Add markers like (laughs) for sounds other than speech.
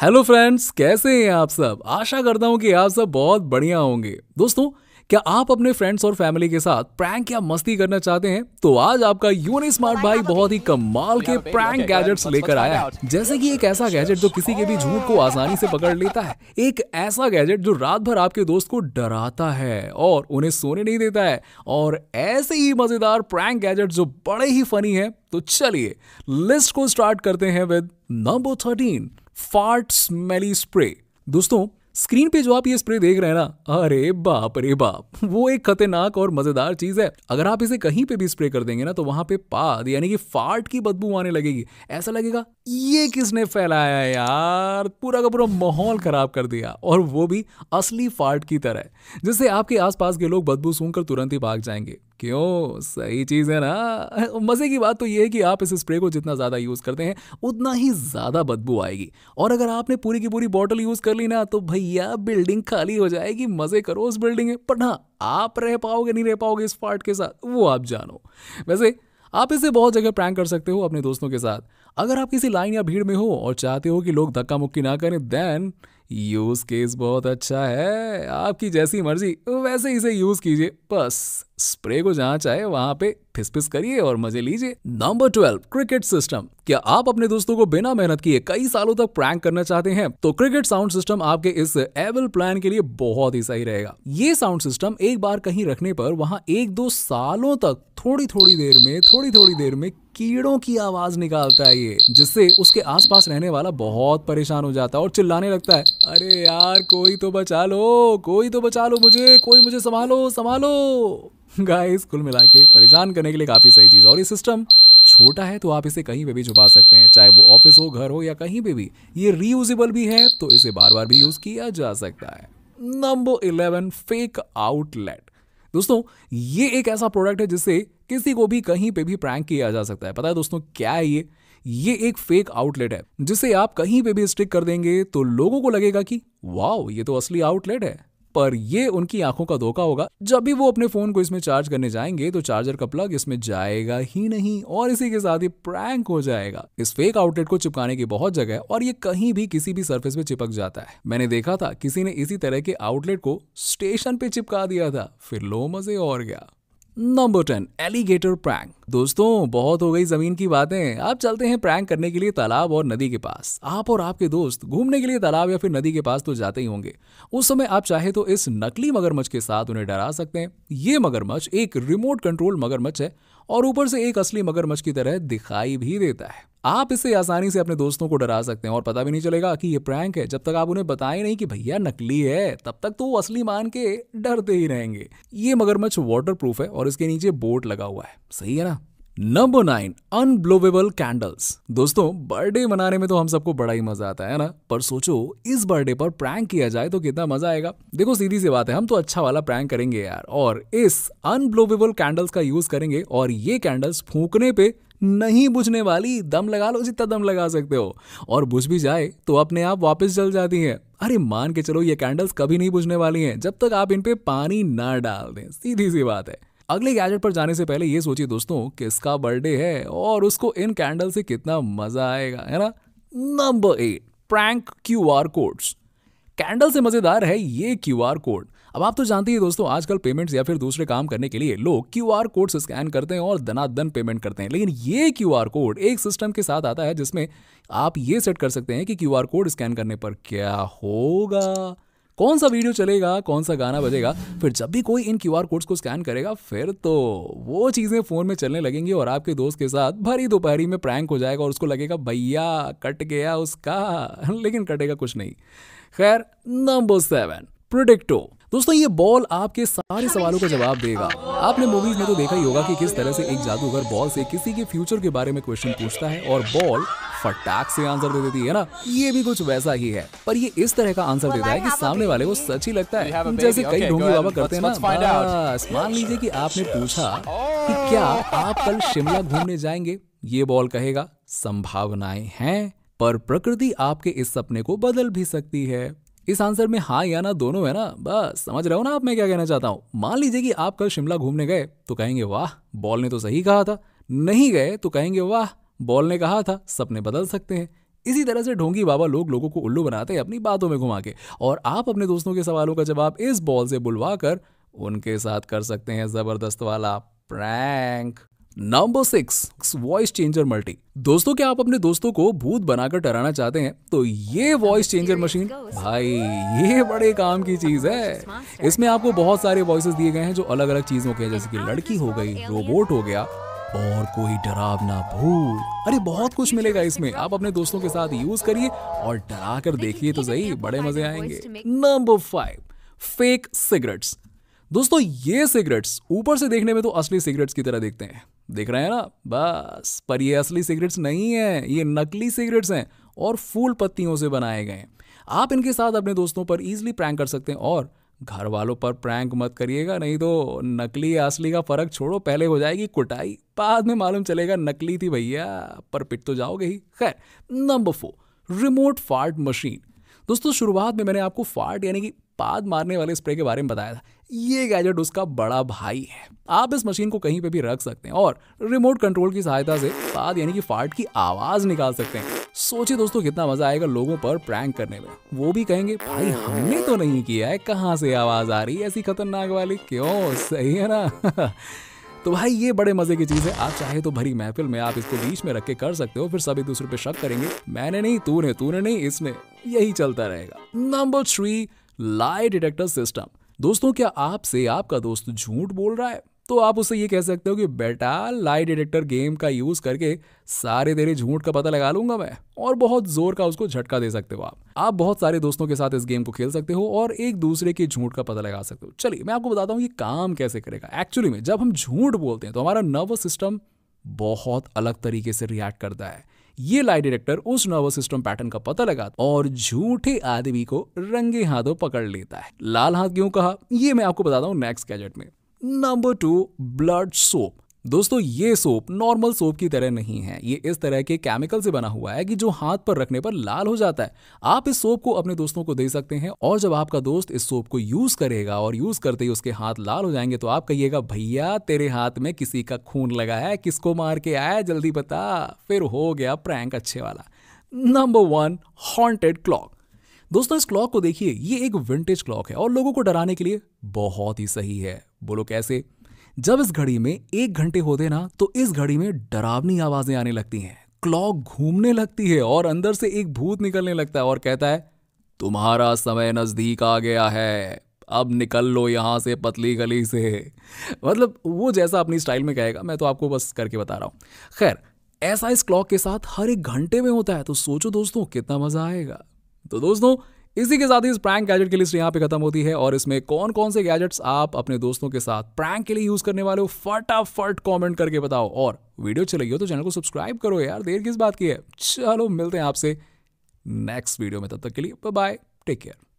hello friends कैसे हैं आप सब आशा करता हूं कि आप सब बहुत बढ़िया होंगे दोस्तों क्या आप अपने फ्रेंड्स और फैमिली के साथ प्रैंक या मस्ती करना चाहते हैं तो आज आपका यूनि स्मार्ट भाई बहुत ही कमाल के प्रैंक गैजेट्स लेकर आया है जैसे कि एक ऐसा गैजेट जो किसी के भी झूठ को आसानी से पकड़ लेता है एक ऐसा गैजेट जो रात भर आपके दोस्त को डराता है और उन्हें सोने नहीं देता है और ऐसे ही मजेदार प्रैंक गैजेट जो बड़े ही फनी है तो चलिए लिस्ट को स्टार्ट करते हैं with number thirteen fart smelly spray दोस्तों स्क्रीन पे जो आप ये स्प्रे देख रहे हैं ना अरे बाप रे बाप वो एक खतरनाक और मजेदार चीज है अगर आप इसे कहीं पे भी स्प्रे कर देंगे ना तो वहां पे पाद यानी कि फाट की बदबू आने लगेगी ऐसा लगेगा ये किसने फैलाया यार पूरा का पूरा माहौल खराब कर दिया और वो भी असली फाट की तरह जिससे आपके आसपास के लोग बदबू सूंघकर तुरंत ही भाग जाएंगे क्यों सही चीज़ है ना मज़े की बात तो ये है कि आप इस स्प्रे को जितना ज़्यादा यूज़ करते हैं उतना ही ज़्यादा बदबू आएगी और अगर आपने पूरी की पूरी बॉटल यूज़ कर ली ना तो भैया बिल्डिंग खाली हो जाएगी मज़े करो उस बिल्डिंग में पर ना आप रह पाओगे नहीं रह पाओगे इस पार्ट के साथ वो आप जानो वैसे आप इसे बहुत जगह प्रैंक कर सकते हो अपने दोस्तों के साथ अगर आप किसी लाइन या भीड़ में हो और चाहते हो कि लोग धक्का मुक्की ना करें देन यूज़ केस बहुत अच्छा है आपकी जैसी मर्जी वैसे इसे यूज़ कीजिए बस स्प्रे को जहां चाहे वहां पे फिस फिस करिए और मजे लीजिए नंबर ट्वेल्व क्रिकेट सिस्टम क्या आप अपने दोस्तों को बिना मेहनत किए कई सालों तक प्रैंक करना चाहते हैं तो क्रिकेट साउंड सिस्टम आपके इस एवल प्लान के लिए बहुत ही सही रहेगा ये साउंड सिस्टम एक बार कहीं रखने पर वहां एक दो सालों तक थोड़ी थोड़ी देर में थोड़ी थोड़ी देर में कीड़ों की आवाज निकालता है ये जिससे उसके आसपास रहने वाला बहुत परेशान हो जाता है और चिल्लाने लगता है अरे यार कोई तो बचा लो कोई तो बचा लो मुझे कोई मुझे संभालो संभालो गाइस कुल मिला के परेशान करने के लिए काफ़ी सही चीज़ और ये सिस्टम छोटा है तो आप इसे कहीं पे भी छुपा सकते हैं चाहे वो ऑफिस हो घर हो या कहीं पे भी ये रीयूजेबल भी है तो इसे बार बार भी यूज़ किया जा सकता है नंबर इलेवन फेक आउटलेट दोस्तों ये एक ऐसा प्रोडक्ट है जिससे किसी को भी कहीं पे भी प्रैंक किया जा सकता है पता है दोस्तों क्या है ये ये एक फेक आउटलेट है जिसे आप कहीं पे भी स्टिक कर देंगे तो लोगों को लगेगा कि वाओ ये तो असली आउटलेट है पर ये उनकी आंखों का धोखा होगा जब भी वो अपने फोन को इसमें चार्ज करने जाएंगे तो चार्जर का प्लग इसमें जाएगा ही नहीं और इसी के साथ ही प्रैंक हो जाएगा इस फेक आउटलेट को चिपकाने की बहुत जगह है और ये कहीं भी किसी भी सर्फेस में चिपक जाता है मैंने देखा था किसी ने इसी तरह के आउटलेट को स्टेशन पे चिपका दिया था फिर लो मजे और गया नंबर टेन एलिगेटर प्रैंक दोस्तों बहुत हो गई जमीन की बातें आप चलते हैं प्रैंक करने के लिए तालाब और नदी के पास आप और आपके दोस्त घूमने के लिए तालाब या फिर नदी के पास तो जाते ही होंगे उस समय आप चाहे तो इस नकली मगरमच्छ के साथ उन्हें डरा सकते हैं ये मगरमच्छ एक रिमोट कंट्रोल मगरमच्छ है और ऊपर से एक असली मगरमच्छ की तरह दिखाई भी देता है आप इसे आसानी से अपने दोस्तों को डरा सकते हैं और पता भी नहीं चलेगा कि ये प्रैंक है जब तक आप उन्हें बताए नहीं कि भैया नकली है तब तक तो वो असली मान के डरते ही रहेंगे ये मगरमच्छ वाटर प्रूफ है और इसके नीचे बोट लगा हुआ है सही है ना नंबर नाइन अनब्लोवेबल कैंडल्स दोस्तों बर्थडे मनाने में तो हम सबको बड़ा ही मजा आता है ना पर सोचो इस बर्थडे पर प्रैंक किया जाए तो कितना मजा आएगा देखो सीधी सी बात है हम तो अच्छा वाला प्रैंक करेंगे यार और इस अनब्लोवेबल कैंडल्स का यूज करेंगे और ये कैंडल्स फूकने पे नहीं बुझने वाली दम लगा लो जितना दम लगा सकते हो और बुझ भी जाए तो अपने आप वापस जल जाती हैं अरे मान के चलो ये कैंडल्स कभी नहीं बुझने वाली हैं जब तक आप इन पे पानी ना डाल दें सीधी सी बात है अगले गैजेट पर जाने से पहले ये सोचिए दोस्तों किसका बर्थडे है और उसको इन कैंडल से कितना मजा आएगा है ना number eight prank Q R codes candle से मजेदार है ये क्यू आर कोड अब आप तो जानते ही दोस्तों आजकल पेमेंट्स या फिर दूसरे काम करने के लिए लोग क्यू आर कोड स्कैन करते हैं और धनादन पेमेंट करते हैं लेकिन ये क्यू आर कोड एक सिस्टम के साथ आता है जिसमें आप ये सेट कर सकते हैं कि क्यू आर कोड स्कैन करने पर क्या होगा कौन सा वीडियो चलेगा कौन सा गाना बजेगा फिर जब भी कोई इन क्यू आर कोड्स को स्कैन करेगा फिर तो वो चीज़ें फ़ोन में चलने लगेंगी और आपके दोस्त के साथ भरी दोपहरी में प्रैंक हो जाएगा और उसको लगेगा भैया कट गया उसका (laughs) लेकिन कटेगा कुछ नहीं खैर नंबर सेवन प्रोडिक्टो दोस्तों ये बॉल आपके सारे सवालों का जवाब देगा आपने मूवीज में तो देखा ही होगा कि किस तरह से एक जादूगर बॉल से किसी के फ्यूचर के बारे में क्वेश्चन पूछता है और बॉल फटाक से आंसर दे देती है ना ये भी कुछ वैसा ही है पर ये इस तरह का आंसर देता है कि सामने वाले को सच ही लगता है जैसे कई ढोंगी बाबा करते हैं ना मान लीजिए कि आपने पूछा कि क्या आप कल शिमला घूमने जाएंगे ये बॉल कहेगा संभावनाएं हैं पर प्रकृति आपके इस सपने को बदल भी सकती है इस आंसर में हाँ या ना दोनों है ना बस समझ रहे हो ना आप मैं क्या कहना चाहता हूँ मान लीजिए कि आप कल शिमला घूमने गए तो कहेंगे वाह बॉल ने तो सही कहा था नहीं गए तो कहेंगे वाह बॉल ने कहा था सपने बदल सकते हैं इसी तरह से ढोंगी बाबा लोग लोगों को उल्लू बनाते हैं अपनी बातों में घुमा के और आप अपने दोस्तों के सवालों का जवाब इस बॉल से बुलवा कर उनके साथ कर सकते हैं जबरदस्त वाला prank number six voice changer multi दोस्तों क्या आप अपने दोस्तों को भूत बनाकर डराना चाहते हैं तो ये वॉइस चेंजर मशीन भाई ये बड़े काम की चीज है इसमें आपको बहुत सारे वॉइसेस दिए गए हैं जो अलग अलग चीजों के हैं जैसे कि लड़की हो गई रोबोट हो गया और कोई डरावना भूत अरे बहुत कुछ मिलेगा इसमें आप अपने दोस्तों के साथ यूज करिए और डरा कर देखिए तो सही बड़े मजे आएंगे नंबर फाइव फेक सिगरेट्स दोस्तों ये सिगरेट्स ऊपर से देखने में तो असली सिगरेट्स की तरह देखते हैं देख रहे हैं ना बस पर ये असली सिगरेट्स नहीं है ये नकली सिगरेट्स हैं और फूल पत्तियों से बनाए गए हैं आप इनके साथ अपने दोस्तों पर ईजिली प्रैंक कर सकते हैं और घर वालों पर प्रैंक मत करिएगा नहीं तो नकली असली का फर्क छोड़ो पहले हो जाएगी कुटाई बाद में मालूम चलेगा नकली थी भैया पर पिट तो जाओगे ही खैर number four remote fart machine दोस्तों शुरुआत में मैंने आपको फार्ट यानी कि बाद मारने वाले स्प्रे के बारे में बताया था ये गैजेट उसका बड़ा भाई है आप इस मशीन को कहीं पे भी रख सकते हैं और रिमोट कंट्रोल की सहायता से बाद यानी कि फार्ट की आवाज निकाल सकते हैं सोचिए दोस्तों कितना मजा आएगा लोगों पर प्रैंक करने में वो भी कहेंगे भाई हमने तो नहीं किया है कहाँ से आवाज आ रही है ऐसी खतरनाक वाली क्यों सही है ना (laughs) तो भाई ये बड़े मजे की चीज है आप चाहे तो भरी महफिल में आप इसको बीच में रख के कर सकते हो फिर सब एक दूसरे पे शक करेंगे मैंने नहीं तूने तूने नहीं इसने यही चलता रहेगा number three lie detector system दोस्तों क्या आपसे आपका दोस्त झूठ बोल रहा है तो आप उससे ये कह सकते हो कि बेटा लाई डिटेक्टर गेम का यूज करके सारे तेरे झूठ का पता लगा लूंगा मैं और बहुत जोर का उसको झटका दे सकते हो आप आप बहुत सारे दोस्तों के साथ इस गेम को खेल सकते हो और एक दूसरे के झूठ का पता लगा सकते हो चलिए मैं आपको बताता हूँ ये काम कैसे करेगा एक्चुअली में जब हम झूठ बोलते हैं तो हमारा नर्वस सिस्टम बहुत अलग तरीके से रिएक्ट करता है ये लाइ डिटेक्टर उस नर्वस सिस्टम पैटर्न का पता लगा और झूठे आदमी को रंगे हाथों पकड़ लेता है लाल हाथ क्यों कहा ये मैं आपको बताता हूँ नेक्स्ट गैजेट में नंबर टू ब्लड सोप दोस्तों ये सोप नॉर्मल सोप की तरह नहीं है ये इस तरह के केमिकल से बना हुआ है कि जो हाथ पर रखने पर लाल हो जाता है आप इस सोप को अपने दोस्तों को दे सकते हैं और जब आपका दोस्त इस सोप को यूज करेगा और यूज करते ही उसके हाथ लाल हो जाएंगे तो आप कहिएगा भैया तेरे हाथ में किसी का खून लगा है किसको मार के आया जल्दी बता फिर हो गया प्रैंक अच्छे वाला नंबर वन हॉन्टेड क्लॉक दोस्तों इस क्लॉक को देखिए ये एक विंटेज क्लॉक है और लोगों को डराने के लिए बहुत ही सही है बोलो कैसे जब इस घड़ी में एक घंटे होते ना तो इस घड़ी में डरावनी आवाजें आने लगती हैं क्लॉक घूमने लगती है और अंदर से एक भूत निकलने लगता है और कहता है तुम्हारा समय नजदीक आ गया है अब निकल लो यहां से पतली गली से मतलब वो जैसा अपनी स्टाइल में कहेगा मैं तो आपको बस करके बता रहा हूं खैर ऐसा इस क्लॉक के साथ हर एक घंटे में होता है तो सोचो दोस्तों कितना मज़ा आएगा तो दोस्तों इसी के साथ ही इस प्रैंक गैजेट की लिस्ट यहाँ पे खत्म होती है और इसमें कौन कौन से गैजेट्स आप अपने दोस्तों के साथ प्रैंक के लिए यूज करने वाले हो फटाफट कमेंट करके बताओ और वीडियो चलेगी हो तो चैनल को सब्सक्राइब करो यार देर किस बात की है चलो मिलते हैं आपसे नेक्स्ट वीडियो में तब तक के लिए बाय टेक केयर